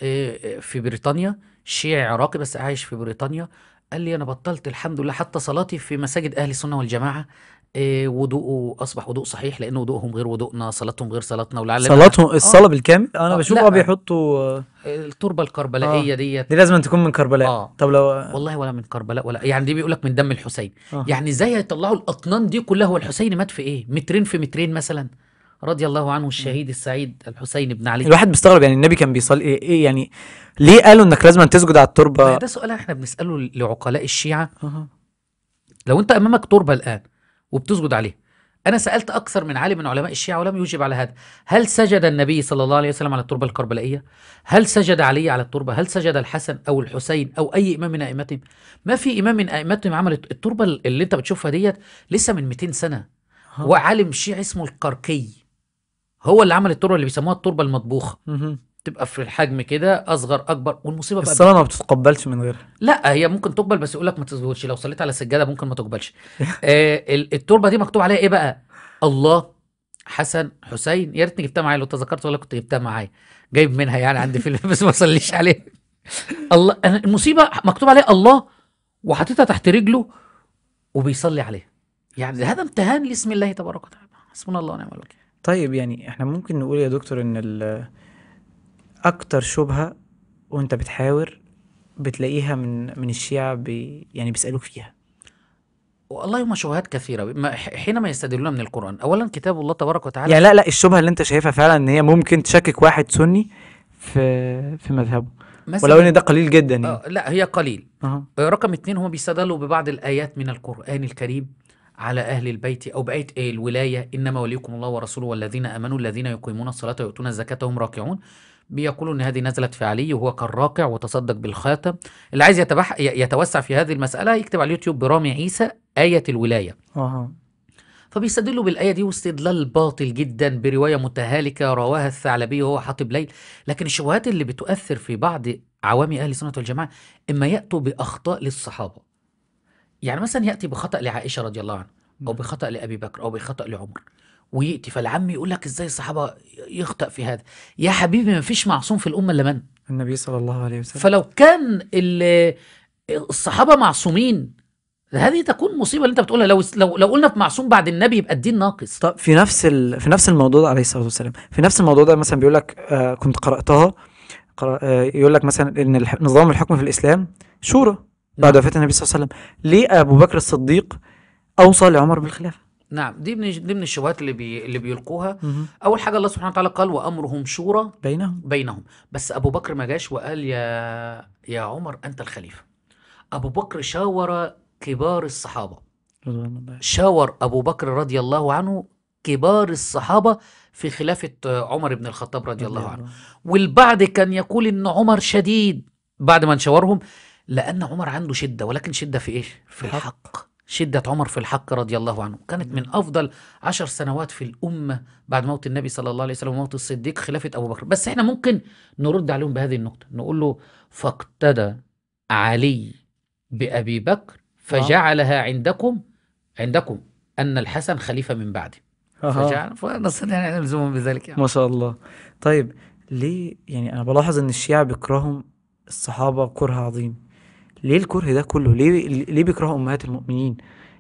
آه، آه، في بريطانيا شيعي عراقي بس عايش في بريطانيا قال لي انا بطلت الحمد لله حتى صلاتي في مساجد اهل السنه والجماعه آه، وضوءه اصبح وضوء صحيح لان وضوءهم غير وضوءنا صلاتهم غير صلاتنا ولعلنا صلاتهم آه. الصلاه آه. بالكامل انا آه بشوف اه بيحطوا التربه الكربلائيه آه. ديت دي لازم تكون من كربلاء آه. طب لو والله ولا من كربلاء ولا يعني دي بيقول لك من دم الحسين آه. يعني ازاي هيطلعوا الاطنان دي كلها هو الحسين مات في ايه مترين في مترين مثلا رضي الله عنه الشهيد السعيد الحسين بن علي الواحد بيستغرب يعني النبي كان بيصلي إيه-, ايه, يعني ليه قالوا انك لازم تسجد على التربه ده سؤال احنا بنساله لعقلاء الشيعه آه. لو انت امامك تربه الان وبتسجد عليه أنا سألت أكثر من عالم من علماء الشيعة ولم يجب على هذا هل سجد النبي صلى الله عليه وسلم على التربة الكربلائية؟ هل سجد علي على التربة؟ هل سجد الحسن أو الحسين أو أي إمام من أئمتهم؟ ما في إمام من أئمتهم عمل التربة اللي أنت بتشوفها ديت لسه من 200 سنة وعالم شيعي اسمه القرقي هو اللي عمل التربة اللي بيسموها التربة المطبوخة تبقى في الحجم كده اصغر اكبر والمصيبه بقى الصلاه ما بتتقبلش من غيرها لا هي ممكن تقبل بس يقول لك ما تزودش لو صليت على سجاده ممكن ما تقبلش (laughs) آه التربه دي مكتوب عليها ايه بقى الله حسن حسين يا ريتني جبتها معايا لو تذكرت ولا كنت جبتها معايا جايب منها يعني عندي فيلم (laughs) بس ما صليش عليه الله انا المصيبه مكتوب عليها الله وحاططها تحت رجله وبيصلي عليها يعني هذا امتهان لاسم الله تبارك وتعالى حسبنا الله ونعم الوكيل طيب يعني احنا ممكن نقول يا دكتور ان ال اكتر شبهة وانت بتحاور بتلاقيها من من الشيعة بي يعني بيسألوك فيها والله هما شبهات كثيرة حينما يستدلون من القرآن أولا كتاب الله تبارك وتعالى يعني لا لا الشبهة اللي أنت شايفها فعلا إن هي ممكن تشكك واحد سني في في مذهبه ولو ان ده قليل جدا يعني. آه لا هي قليل أه. رقم اثنين هم بيستدلوا ببعض الايات من القران الكريم على اهل البيت او بايه الولايه انما وليكم الله ورسوله والذين امنوا الذين يقيمون الصلاه ويؤتون الزكاه وهم راكعون بيقولون ان هذه نزلت في علي وهو كان راقع وتصدق بالخاتم اللي عايز يتبح يتوسع في هذه المساله يكتب على اليوتيوب برامي عيسى ايه الولايه أوه. فبيستدلوا بالآية دي واستدلال باطل جدا برواية متهالكة رواها الثعلبي وهو حاطب ليل لكن الشبهات اللي بتؤثر في بعض عوام أهل السنة والجماعة إما يأتوا بأخطاء للصحابة يعني مثلا يأتي بخطأ لعائشة رضي الله عنها أو نعم. بخطأ لأبي بكر أو بخطأ لعمر ويأتي فالعم يقول لك ازاي الصحابه يخطأ في هذا يا حبيبي ما فيش معصوم في الامه الا من النبي صلى الله عليه وسلم فلو كان الصحابه معصومين هذه تكون مصيبه اللي انت بتقولها لو لو لو قلنا في معصوم بعد النبي يبقى الدين ناقص طب في نفس ال... في نفس الموضوع ده عليه الصلاه والسلام في نفس الموضوع ده مثلا بيقول لك آه كنت قراتها قرأ آه يقول لك مثلا ان الح... نظام الحكم في الاسلام شورى نعم. بعد وفاه النبي صلى الله عليه وسلم ليه ابو بكر الصديق اوصى لعمر بالخلافه نعم دي من دي من الشبهات اللي بي اللي بيلقوها مم. اول حاجه الله سبحانه وتعالى قال وامرهم شورى بينهم بينهم بس ابو بكر ما جاش وقال يا يا عمر انت الخليفه ابو بكر شاور كبار الصحابه شاور ابو بكر رضي الله عنه كبار الصحابه في خلافه عمر بن الخطاب رضي الله عنه والبعض كان يقول ان عمر شديد بعد ما نشاورهم لان عمر عنده شده ولكن شده في ايه في الحق شدة عمر في الحق رضي الله عنه كانت من أفضل عشر سنوات في الأمة بعد موت النبي صلى الله عليه وسلم وموت الصديق خلافة أبو بكر بس إحنا ممكن نرد عليهم بهذه النقطة نقول له فاقتدى علي بأبي بكر فجعلها عندكم عندكم أن الحسن خليفة من بعده فجعل يعني نلزمهم بذلك يعني. ما شاء الله طيب ليه يعني أنا بلاحظ أن الشيعة بيكرههم الصحابة كره عظيم ليه الكره ده كله ليه ليه بيكرهوا امهات المؤمنين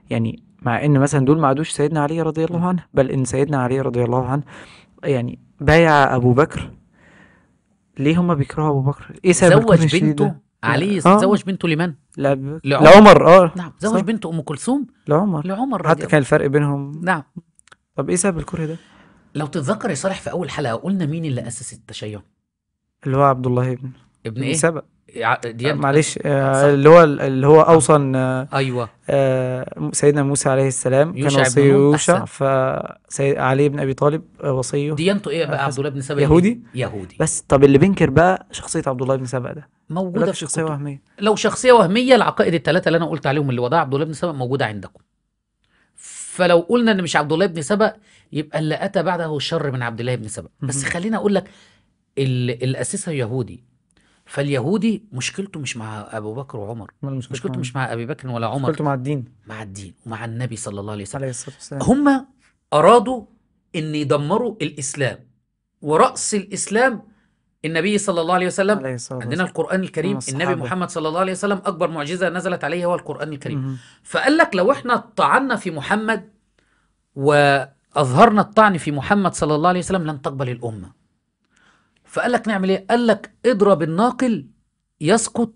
يعني مع ان مثلا دول ما عادوش سيدنا علي رضي الله عنه بل ان سيدنا علي رضي الله عنه يعني بايع ابو بكر ليه هما بيكرهوا ابو بكر ايه سبب زوج بنته علي آه. زوج بنته لمن لعمر لعمر اه نعم زوج بنته ام كلثوم لعمر لعمر حتى كان الفرق بينهم نعم طب ايه سبب الكره ده لو تتذكر يا صالح في اول حلقه قلنا مين اللي اسس التشيع اللي هو عبد الله ابن ابن ايه, إيه؟ سبق ديان آه، معلش آه، اللي هو اللي هو اوصى آه ايوه آه سيدنا موسى عليه السلام كان وصي يوشع فسيد علي بن ابي طالب آه، وصيه ديانته ايه بقى عبد الله بن سبأ يهودي يهودي بس طب اللي بينكر بقى شخصيه عبد الله بن سبأ ده موجوده في شخصيه وهميه لو شخصيه وهميه العقائد الثلاثه اللي انا قلت عليهم اللي وضعها عبد الله بن سبأ موجوده عندكم فلو قلنا ان مش عبد الله بن سبأ يبقى اللي اتى بعده الشر من عبد الله بن سبأ بس خليني اقول لك اللي اسسها يهودي فاليهودي مشكلته مش مع ابو بكر وعمر مشكلته, مشكلته مش مع ابي بكر ولا عمر مشكلته مع الدين مع الدين ومع النبي صلى الله عليه وسلم, عليه الصلاة والسلام. هم ارادوا ان يدمروا الاسلام وراس الاسلام النبي صلى الله عليه وسلم عليه الصلاة عندنا القران الكريم النبي محمد صلى الله عليه وسلم اكبر معجزه نزلت عليه هو القران الكريم م -م. فقال لك لو احنا طعنا في محمد واظهرنا الطعن في محمد صلى الله عليه وسلم لن تقبل الامه فقال لك نعمل ايه قال لك اضرب الناقل يسقط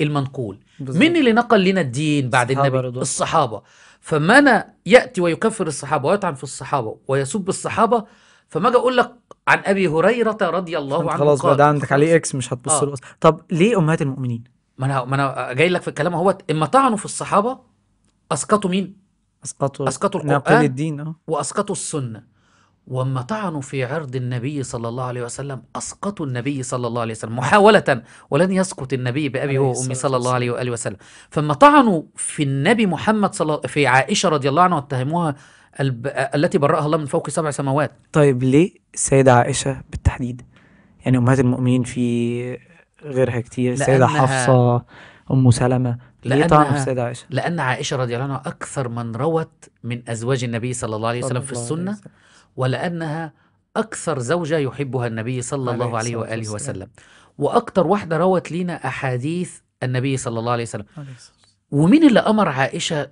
المنقول بالزبط. مين اللي نقل لنا الدين بعد النبي رضو. الصحابة فمن يأتي ويكفر الصحابة ويطعن في الصحابة ويسب الصحابة فما اجي اقول لك عن ابي هريره رضي الله عنه خلاص بقى ده عندك عليه اكس مش هتبص آه. له طب ليه امهات المؤمنين ما انا ما انا جاي لك في الكلام اهوت اما طعنوا في الصحابه اسقطوا مين اسقطوا اسقطوا القران الدين اه واسقطوا السنه وما طعنوا في عرض النبي صلى الله عليه وسلم أسقطوا النبي صلى الله عليه وسلم محاولة ولن يسقط النبي بأبي وأمي صلى الله عليه وآله وسلم فما طعنوا في النبي محمد صلى في عائشة رضي الله عنها واتهموها الب... التي برأها الله من فوق سبع سماوات طيب ليه السيدة عائشة بالتحديد يعني أمهات المؤمنين في غيرها كتير السيدة حفصة أم سلمة ليه طعنوا في السيدة عائشة لأن عائشة رضي الله عنها أكثر من روت من أزواج النبي صلى الله عليه وسلم في السنة ولأنها أكثر زوجة يحبها النبي صلى الله عليه وآله وسلم وأكثر واحدة روت لنا أحاديث النبي صلى الله عليه وسلم ومين اللي أمر عائشة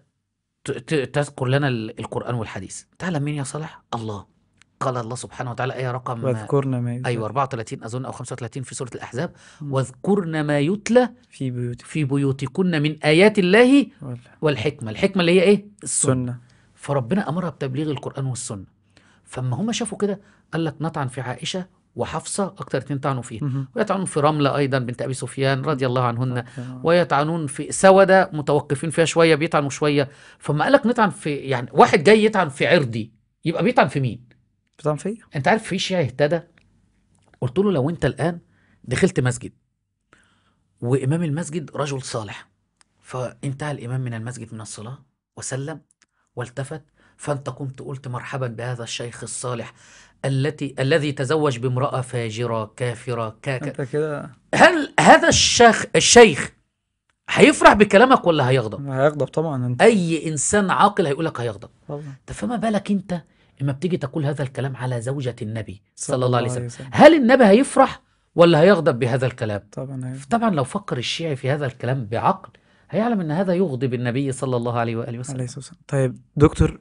تذكر لنا القرآن والحديث تعلم مين يا صالح الله قال الله سبحانه وتعالى آية رقم واذكرن ما يتلى أيوة 34 أظن أو 35 في سورة الأحزاب واذكرن ما يتلى في بيوت في بيوتكن من آيات الله والحكمة الحكمة اللي هي إيه؟ السنة, السنة. فربنا أمرها بتبليغ القرآن والسنة فما هم شافوا كده قال لك نطعن في عائشه وحفصه اكثر اثنين طعنوا فيها ويطعنون في رمله ايضا بنت ابي سفيان رضي الله عنهن ويطعنون في سوده متوقفين فيها شويه بيطعنوا شويه فما قال لك نطعن في يعني واحد جاي يطعن في عرضي يبقى بيطعن في مين؟ بيطعن فيا انت عارف في شيعي اهتدى قلت له لو انت الان دخلت مسجد وامام المسجد رجل صالح فانتهى الامام من المسجد من الصلاه وسلم والتفت فأنت قمت قلت مرحبا بهذا الشيخ الصالح التي الذي تزوج بامرأة فاجرة كافرة كاكا أنت كده هل هذا الشيخ الشيخ هيفرح بكلامك ولا هيغضب؟ هيغضب طبعا انت أي إنسان عاقل هيقول لك هيغضب طبعا فما بالك أنت لما بتيجي تقول هذا الكلام على زوجة النبي صلى, صلى الله عليه وسلم هل النبي هيفرح ولا هيغضب بهذا الكلام طبعا طبعا لو فكر الشيعي في هذا الكلام بعقل هيعلم ان هذا يغضب النبي صلى الله عليه واله وسلم عليه وسلم. طيب دكتور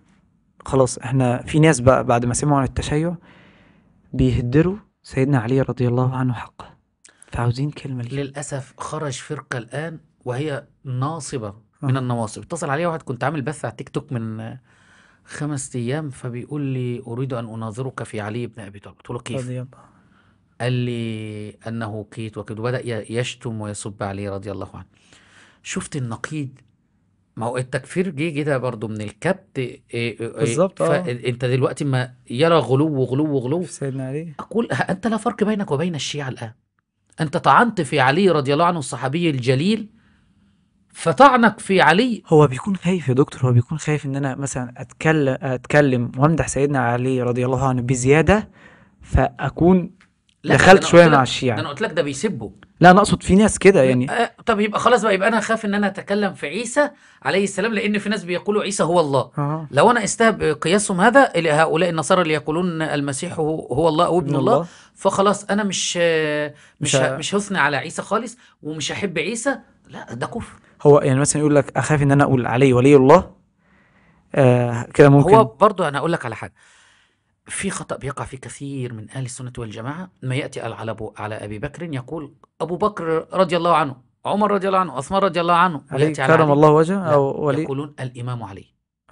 خلاص احنا في ناس بقى بعد ما سمعوا عن التشيع بيهدروا سيدنا علي رضي الله عنه حقه فعاوزين كلمة ليه. للأسف خرج فرقة الآن وهي ناصبة آه. من النواصب اتصل عليا واحد كنت عامل بث على تيك توك من خمس أيام فبيقول لي أريد أن أناظرك في علي بن أبي طالب قلت له كيف؟ قال لي أنه قيت وكده وبدأ يشتم ويسب علي رضي الله عنه شفت النقيض ما هو التكفير جه كده برضه من الكبت آه، آه، آه، بالظبط اه فانت دلوقتي ما يرى غلو غلو غلو في سيدنا علي اقول انت لا فرق بينك وبين الشيعه الان انت طعنت في علي رضي الله عنه الصحابي الجليل فطعنك في علي هو بيكون خايف يا دكتور هو بيكون خايف ان انا مثلا اتكلم اتكلم وامدح سيدنا علي رضي الله عنه بزياده فاكون دخلت شويه مع الشيعه انا قلت لك ده بيسبه لا انا اقصد في ناس كده يعني آه طب يبقى خلاص بقى يبقى انا خاف ان انا اتكلم في عيسى عليه السلام لان في ناس بيقولوا عيسى هو الله آه. لو انا استهب قياسهم هذا هؤلاء النصارى اللي يقولون المسيح هو الله او ابن الله, الله فخلاص انا مش مش مش, هثني على عيسى خالص ومش هحب عيسى لا ده كفر هو يعني مثلا يقول لك اخاف ان انا اقول عليه ولي الله آه كده ممكن هو برضه انا اقول لك على حاجه في خطأ بيقع في كثير من أهل السنة والجماعة ما يأتي على على أبي بكر يقول أبو بكر رضي الله عنه عمر رضي الله عنه عثمان رضي الله عنه علي كرم على الله وجهه أو ولي يقولون الإمام علي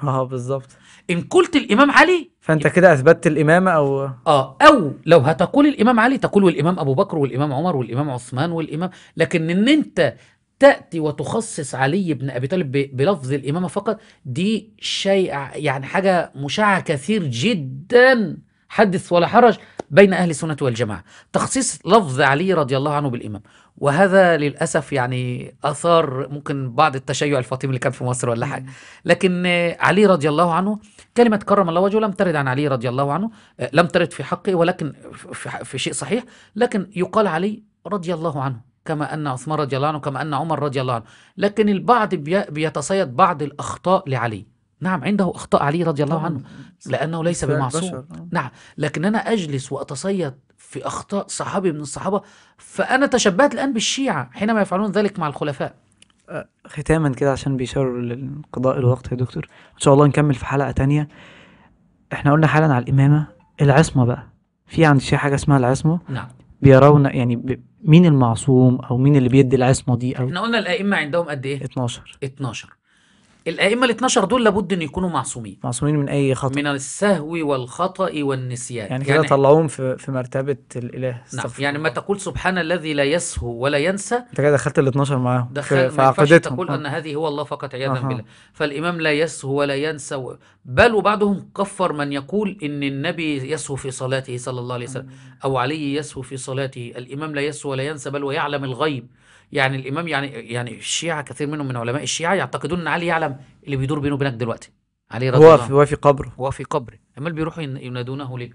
اه بالظبط ان قلت الامام علي فانت كده اثبتت الامامه او اه او لو هتقول الامام علي تقول والامام ابو بكر والامام عمر والامام عثمان والامام لكن ان انت تأتي وتخصص علي بن أبي طالب بلفظ الإمامة فقط دي شيء يعني حاجة مشعة كثير جدا حدث ولا حرج بين أهل السنة والجماعة تخصيص لفظ علي رضي الله عنه بالإمام وهذا للأسف يعني أثار ممكن بعض التشيع الفاطمي اللي كان في مصر ولا حاجة لكن علي رضي الله عنه كلمة كرم الله وجهه لم ترد عن علي رضي الله عنه لم ترد في حقه ولكن في شيء صحيح لكن يقال علي رضي الله عنه كما أن عثمان رضي الله عنه كما أن عمر رضي الله عنه لكن البعض بيتصيد بعض الأخطاء لعلي نعم عنده أخطاء علي رضي الله عنه لأنه ليس بمعصوم نعم لكن أنا أجلس وأتصيد في أخطاء صحابي من الصحابة فأنا تشبهت الآن بالشيعة حينما يفعلون ذلك مع الخلفاء أه، ختاما كده عشان بيشاروا لانقضاء الوقت يا دكتور إن شاء الله نكمل في حلقة تانية احنا قلنا حالا على الإمامة العصمة بقى في عند الشيعة حاجة اسمها العصمة نعم بيرون يعني مين المعصوم او مين اللي بيدي العصمه دي او احنا قلنا الائمه عندهم قد ايه 12 12 الائمه ال 12 دول لابد ان يكونوا معصومين معصومين من اي خطا من السهو والخطا والنسيان يعني كده يعني طلعوهم في في مرتبه الاله نعم يعني ما تقول سبحان الذي لا يسهو ولا ينسى انت كده دخلت ال 12 معاهم دخل في عقيدتهم تقول آه. ان هذه هو الله فقط عياذا أه. بالله فالامام لا يسهو ولا ينسى و... بل وبعضهم كفر من يقول ان النبي يسهو في صلاته صلى الله عليه وسلم او علي يسهو في صلاته الامام لا يسهو ولا ينسى بل ويعلم الغيب يعني الامام يعني يعني الشيعه كثير منهم من علماء الشيعه يعتقدون ان علي يعلم اللي بيدور بينه وبينك دلوقتي علي رضي هو الله هو في قبره هو في قبره امال بيروحوا ينادونه ليه؟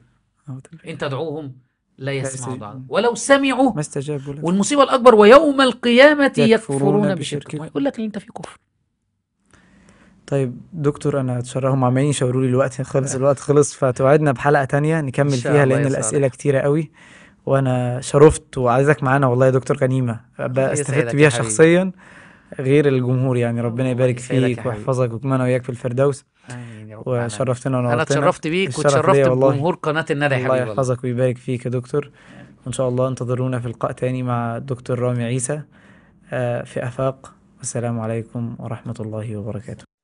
ان تدعوهم لا يسمعوا دعاء ولو سمعوا ما استجابوا لك والمصيبه الاكبر ويوم القيامه يكفرون بشرك يقول لك ان انت في كفر طيب دكتور انا اتشرف عمالين يشاوروا لي الوقت خلص الوقت خلص فتوعدنا بحلقه تانية نكمل فيها لان الاسئله كتيره قوي وانا شرفت وعايزك معانا والله يا دكتور غنيمه استفدت بيها شخصيا غير الجمهور يعني ربنا يبارك فيك ويحفظك وكمان وياك في الفردوس امين وشرفتنا انا اتشرفت بيك وتشرفت بجمهور قناه الندى يا حبيبي الله يحفظك ويبارك فيك يا دكتور وان شاء الله انتظرونا في لقاء تاني مع الدكتور رامي عيسى آه، في افاق والسلام عليكم ورحمه الله وبركاته